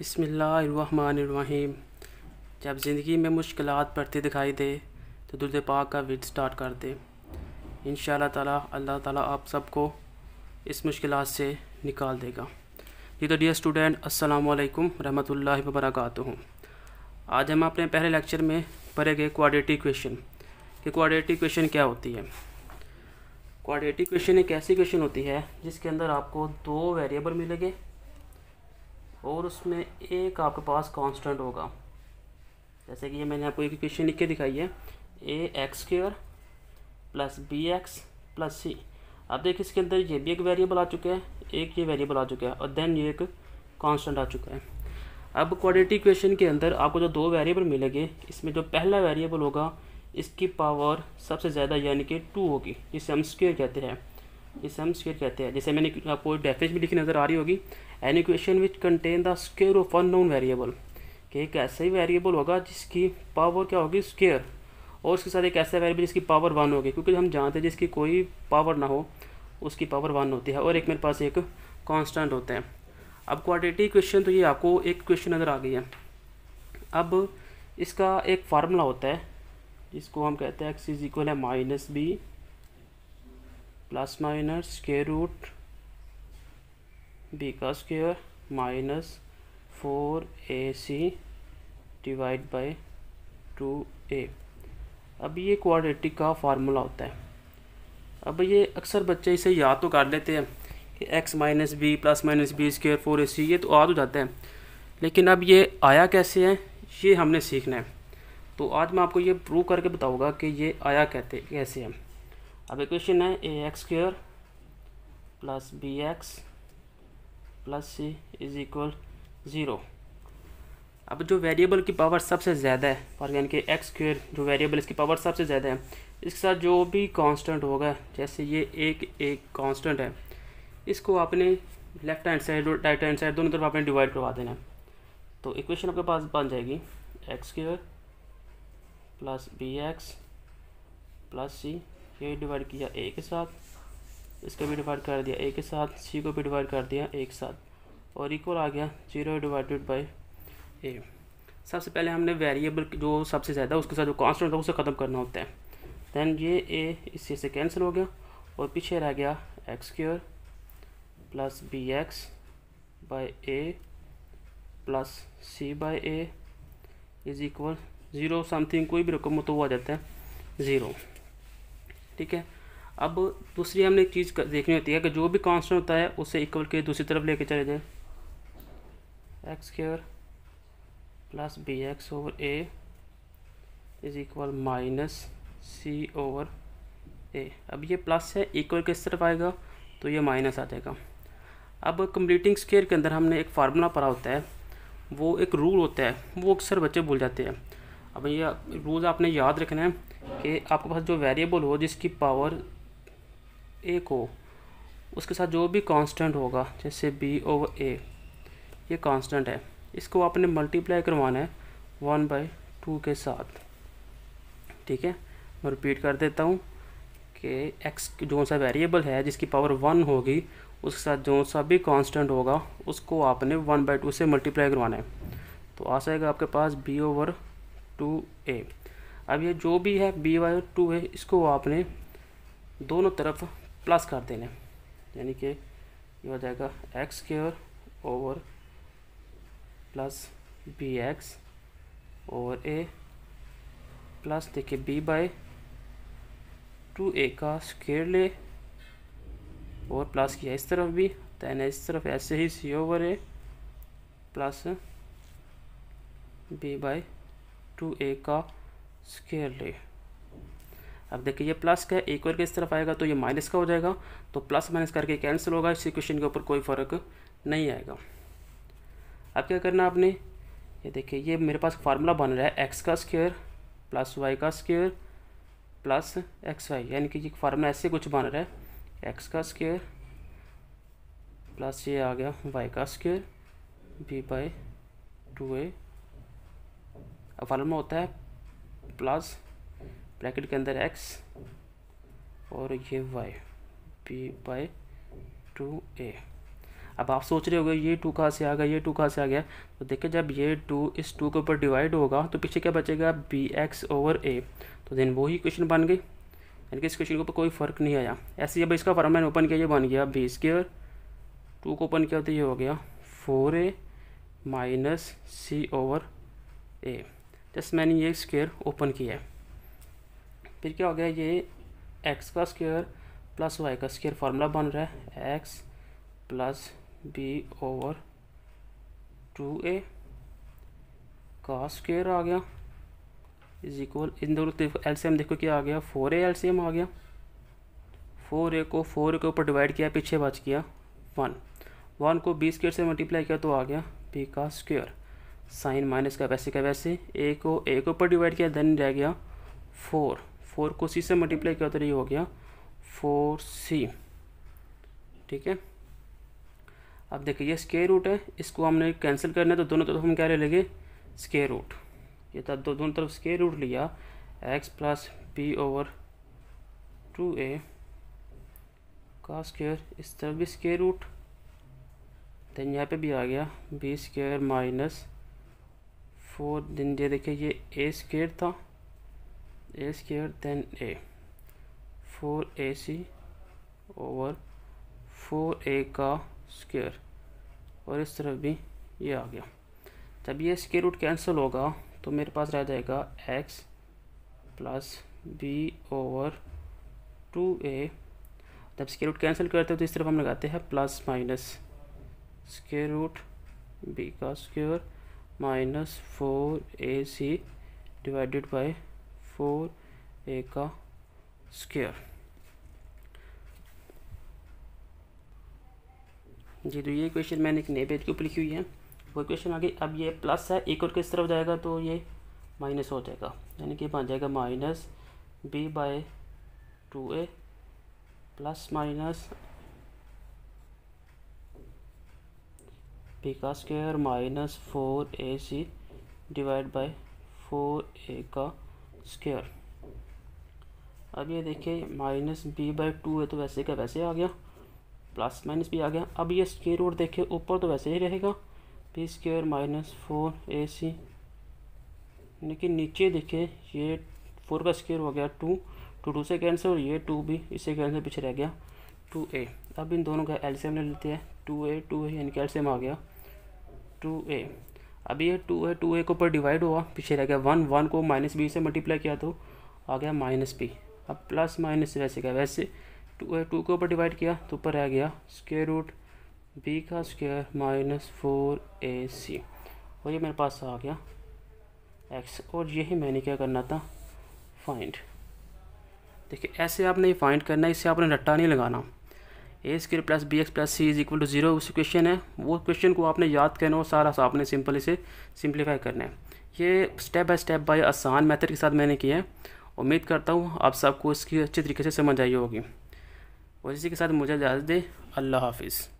बसमीम जब ज़िंदगी में मुश्किल पड़ती दिखाई दे तो दुर्द पाक का विद स्टार्ट कर दे इन ताला अल्लाह ताला आप सबको इस मुश्किल से निकाल देगा जी तो डियर स्टूडेंट असलकम रहमतुल्ला वबरक आज हम अपने पहले लेक्चर में पढ़ेंगे क्वाड्रेटिक इक्वेशन कि क्वाड्रेटिक इक्वेशन क्या होती है क्वाड्रेटिक इक्वेशन एक ऐसी इक्वेशन होती है जिसके अंदर आपको दो वेरिएबल मिलेंगे और उसमें एक आपके पास कांस्टेंट होगा जैसे कि ये मैंने आपको एक क्वेश्चन लिख के दिखाई है a x square plus b x plus c अब देखिए इसके अंदर ये भी एक वेरिएबल आ चुका है एक ये वेरिएबल आ चुका है और देन ये एक कांस्टेंट आ चुका है अब क्वाड्रेटिक क्वेश्चन के अंदर आपको जो दो वेरिएबल मिलेंगे इसमें जो पहला वेरिएबल होगा इसकी पावर सबसे ज़्यादा यानी कि टू होगी जिसे हम स्क्वेयर कहते हैं जिसे हम स्क्वेयर कहते हैं जैसे मैंने आपको डेफिनेशन भी लिखी नज़र आ रही होगी an equation which contain the square of unknown variable कि एक ऐसा ही वेरिएबल होगा जिसकी पावर क्या होगी स्केयर और उसके साथ एक ऐसा वेरिएबल जिसकी पावर वन होगी क्योंकि हम जानते हैं जिसकी कोई पावर ना हो उसकी पावर वन होती है और एक मेरे पास एक कॉन्स्टेंट होते हैं अब क्वाड्रेटिक इक्वेशन तो ये आपको एक क्वेश्चन नज़र आ गई है अब इसका एक फार्मूला होता है जिसको हम कहते हैं एक्स इज इक्वल है minus b plus minus square root b का square minus four a c divide by two a अब ये क्वाड्रेटिक का फार्मूला होता है अब ये अक्सर बच्चे इसे याद तो कर लेते हैं कि x minus b plus minus b square four a c ये तो याद हो जाते हैं लेकिन अब ये आया कैसे है ये हमने सीखना है तो आज मैं आपको ये प्रूव करके बताऊँगा कि ये आया कहते कैसे है अब क्वेश्चन है a x square plus b x plus c is equal zero अब जो वेरिएबल की पावर सबसे ज़्यादा है और यानी कि एक्स स्क्र जो वेरिएबल इसकी पावर सबसे ज़्यादा है इसके साथ जो भी कांस्टेंट होगा जैसे ये एक एक कांस्टेंट है इसको आपने लेफ्ट हैंड साइड और राइट हैंड साइड दोनों तरफ आपने डिवाइड करवा देना है तो इक्वेशन आपके पास बन जाएगी x square plus b x plus c ये डिवाइड किया ए के साथ इसका भी डिवाइड कर दिया ए के साथ सी को भी डिवाइड कर दिया ए के साथ और इक्वल आ गया जीरो डिवाइडेड बाई ए सबसे पहले हमने वेरिएबल जो सबसे ज़्यादा उसके साथ जो कॉन्स्टेंट था उसे ख़त्म करना होता है दैन ये ए इससे से कैंसिल हो गया और पीछे रह गया x square plus b x by a plus c by a is equal zero something कोई भी रकम हो तो वो आ जाता है ज़ीरो ठीक है अब दूसरी हमने एक चीज़ देखनी होती है कि जो भी कांस्टेंट होता है उसे इक्वल के दूसरी तरफ लेके चले जाए x square plus b x over a is equal minus c over a अब ये प्लस है इक्वल किस तरफ आएगा तो ये माइनस आ जाएगा अब कंप्लीटिंग स्केयर के अंदर हमने एक फार्मूला पढ़ा होता है वो एक रूल होता है वो अक्सर बच्चे भूल जाते हैं अब ये रूल आपने याद रखना है कि आपके पास जो वेरिएबल हो जिसकी पावर ए को उसके साथ जो भी कांस्टेंट होगा जैसे बी ओवर ए ये कांस्टेंट है इसको आपने मल्टीप्लाई करवाना है वन बाई टू के साथ ठीक है मैं रिपीट कर देता हूँ कि एक्स जो सा वेरिएबल है जिसकी पावर वन होगी उसके साथ जो सा भी कांस्टेंट होगा उसको आपने वन बाई टू से मल्टीप्लाई करवाना है तो आ जाएगा आपके पास बी ओवर टू ए अब ये जो भी है बी वाई टू है इसको आपने दोनों तरफ प्लस कर देने यानी कि ये हो जाएगा x square over plus b x और ए प्लस देखिए बी बाय टू ए का स्केयर ले और प्लस किया इस तरफ भी दैन इस तरफ ऐसे ही c over a plus b by two a का स्केयर ले अब देखिए ये प्लस का है एक और के इस तरफ आएगा तो ये माइनस का हो जाएगा तो प्लस माइनस करके कैंसिल होगा इस इक्वेशन के ऊपर कोई फ़र्क नहीं आएगा अब क्या करना आपने ये देखिए ये मेरे पास फार्मूला बन रहा है एक्स का स्क्वेयर प्लस वाई का स्क्वेयर प्लस एक्स वाई यानी कि ये फार्मूला ऐसे कुछ बन रहा है एक्स का स्क्वेयर प्लस ये आ गया वाई का square b by two a formula होता है प्लस ब्रैकेट के अंदर एक्स और ये y p by two a अब आप सोच रहे होगे ये टू कहाँ से आ गया ये टू कहाँ से आ गया तो देखिए जब ये टू इस टू के ऊपर डिवाइड होगा तो पीछे क्या बचेगा बी एक्स ओवर ए तो देन वो ही क्वेश्चन बन गई यानी कि इस क्वेश्चन के ऊपर कोई फ़र्क नहीं आया ऐसे जब इसका फॉर्म मैंने ओपन किया ये बन गया बी स्केयर टू को ओपन किया तो ये हो गया four a minus c over a just मैंने ये स्केयर ओपन किया है फिर क्या हो गया ये एक्स का स्क्वेयर प्लस वाई का स्क्वेयर फार्मूला बन रहा है x plus b over two a का स्क्वेयर आ गया इज इक्वल इन दोनों देखो एलसीएम देखो क्या आ गया फोर ए एलसीएम आ गया फोर ए को फोर ए के ऊपर डिवाइड किया पीछे बच गया वन वन को बी स्क्वेयर से मल्टीप्लाई किया तो आ गया बी का स्क्वेयर साइन माइनस का वैसे का वैसे ए को ए के ऊपर डिवाइड किया देन रह गया फोर फोर को सी से मल्टीप्लाई किया तो ये हो गया फोर सी ठीक है अब देखिए ये स्केयर रूट है इसको हमने कैंसिल करना है तो दोनों तरफ हम क्या ले लेंगे स्केयर रूट ये था दो दोनों तरफ स्केयर रूट लिया x plus b over two a का स्केयर इस तरफ भी स्केयर रूट देन यहाँ पे भी आ गया बी स्केयर माइनस फोर दिन ये देखिए ये ए स्केयर था a square four a 4ac over 4a का स्क्र और इस तरफ भी ये आ गया जब ये स्केयर रूट कैंसिल होगा तो मेरे पास रह जाएगा x plus b over two a जब स्केयर रूट कैंसिल करते हो तो इस तरफ हम लगाते हैं plus minus square root b का square minus four a c divided by four a का स्क्वायर जी तो ये क्वेश्चन मैंने एक नए पेज के ऊपर लिखी हुई है वो क्वेश्चन आगे अब ये प्लस है एक और किस तरफ जाएगा तो ये माइनस हो जाएगा यानी कि बन जाएगा minus b by two a plus minus b का square minus four a c divide by four a का स्क्र अब ये देखिए माइनस बी बाई टू है तो वैसे का वैसे आ गया प्लस माइनस भी आ गया अब ये स्केयर रूट देखिए ऊपर तो वैसे ही रहेगा b square minus four a c लेकिन नीचे देखिए ये फोर का स्केयर हो गया टू टू टू से कैंसिल और ये टू भी इससे कैंसिल पीछे रह गया टू ए अब इन दोनों का एल्सियम ले लेते हैं टू ए टू ए यानी कैल्शियम आ गया टू ए अब ये टू है टू ए के ऊपर डिवाइड हुआ पीछे रह गया वन वन को माइनस बी से मल्टीप्लाई किया तो आ गया माइनस बी अब प्लस माइनस वैसे क्या वैसे टू है टू के ऊपर डिवाइड किया तो ऊपर रह गया स्केयर रूट बी का square minus four a c और ये मेरे पास आ गया एक्स और यही मैंने क्या करना था फाइंड देखिए ऐसे आपने फाइंड करना इससे आपने रट्टा नहीं लगाना a square plus b x plus c is equal to zero उस क्वेश्चन है वो क्वेश्चन को आपने याद करना और सारा सा आपने सिंपल इसे सिंप्लीफाई करना है ये स्टेप बाय स्टेप बाय आसान मेथड के साथ मैंने किया है उम्मीद करता हूँ आप सबको इसकी अच्छे तरीके से समझ आई होगी और इसी के साथ मुझे इजाज़त दे अल्लाह हाफिज़